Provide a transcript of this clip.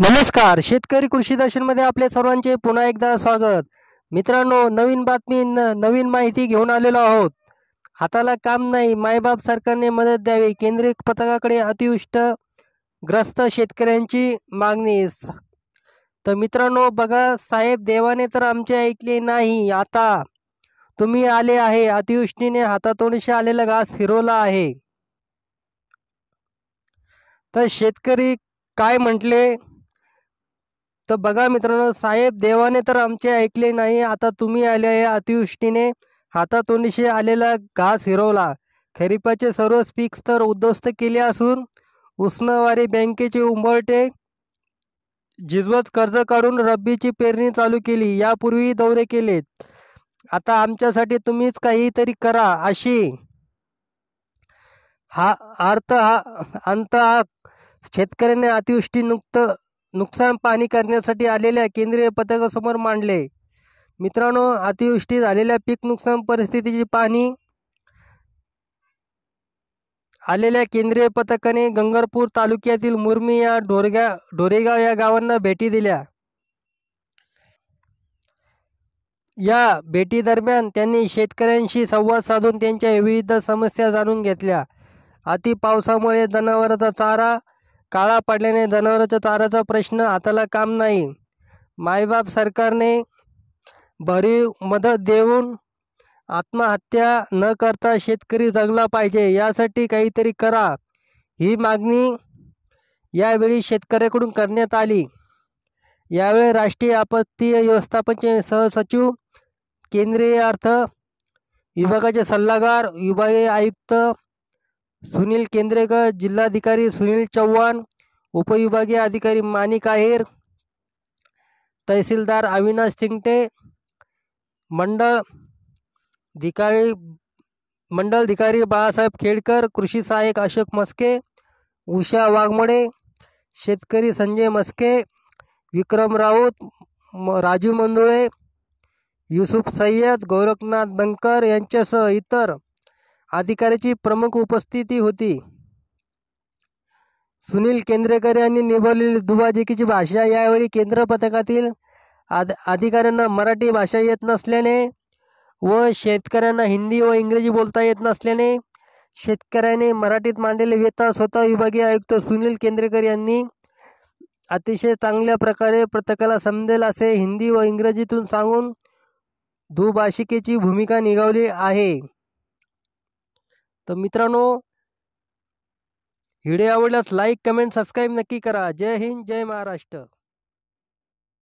नमस्कार शेतकरी कृषी दर्शन मध्ये आपल्या सर्वांचे पुन्हा एकदा स्वागत मित्रांनो नवीन बातमी न नवीन माहिती घेऊन आलेलो आहोत हाताला काम नाही मायबाप सरकारने मदत द्यावी केंद्रीय पथकाकडे अतिवृष्ट ग्रस्त शेतकऱ्यांची मागणी तर मित्रांनो बघा साहेब देवाने तर आमचे ऐकले नाही आता तुम्ही आले आहे अतिवृष्टीने हातातोंडशी आलेला घास फिरवला आहे तर शेतकरी काय म्हटले तर बघा मित्रांनो साहेब देवाने तर आमचे ऐकले नाही आता तुम्ही आले या अतिवृष्टीने हातातोंडीशी आलेला घास हिरवला खरीपाचे सर्वच पीक तर उद्ध्वस्त केले असून उष्णवारी बँकेचे उंबळटे झिजवत कर्ज काढून रब्बीची पेरणी चालू केली यापूर्वी दौरे केले आता आमच्यासाठी तुम्हीच काहीतरी करा अशी हा अर्थ हा अंत हा शेतकऱ्यांनी अतिवृष्टी नुकतं नुकसान पाहणी करण्यासाठी आलेल्या केंद्रीय पथकासमोर मांडले मित्रांनो अतिवृष्टी झालेल्या पीक नुकसान परिस्थितीची पाहणी आलेल्या केंद्रीय पथकाने गंगरपूर तालुक्यातील मुरमी या ढोरग्या ढोरेगाव या गावांना भेटी दिल्या या भेटीदरम्यान त्यांनी शेतकऱ्यांशी संवाद साधून त्यांच्या विविध समस्या जाणून घेतल्या अति पावसामुळे जनावरांचा चारा काळा पडल्याने जनावरांच्या चाराचा प्रश्न हाताला काम नाही मायबाप सरकारने भरीव मदत देऊन आत्महत्या न करता शेतकरी जगला पाहिजे यासाठी काहीतरी करा ही मागणी यावेळी शेतकऱ्याकडून करण्यात आली यावेळी राष्ट्रीय आपत्ती व्यवस्थापनचे सहसचिव केंद्रीय अर्थ विभागाचे सल्लागार विभागीय आयुक्त सुनील केंद्रेकर जिल्हाधिकारी सुनील चव्हाण उपविभागीय अधिकारी मानिक आहेर तहसीलदार अविनाश सिंगटे मंडळ अधिकारी मंडळाधिकारी बाळासाहेब खेडकर कृषी सहाय्यक अशोक मस्के उषा वाघमडे शेतकरी संजय मस्के विक्रम राऊत राजू मंजुळे युसुफ सय्यद गौरखनाथ बंकर यांच्यासह इतर अधिकाऱ्याची प्रमुख उपस्थिती होती सुनील केंद्रेकर यांनी निभावलेली दुबाजेकीची भाषा यावेळी केंद्र पथकातील आद अधिकाऱ्यांना मराठी भाषा येत नसल्याने व शेतकऱ्यांना हिंदी व इंग्रजी बोलता येत नसल्याने शेतकऱ्याने मराठीत मांडलेले वेता स्वतः विभागीय आयुक्त सुनील केंद्रेकर यांनी अतिशय चांगल्या प्रकारे पथकाला समजेल असे हिंदी व इंग्रजीतून सांगून दुभाषिकेची भूमिका निभावली आहे तर मित्रांनो व्हिडिओ आवडल्यास लाईक कमेंट सबस्क्राईब नक्की करा जय हिंद जय महाराष्ट्र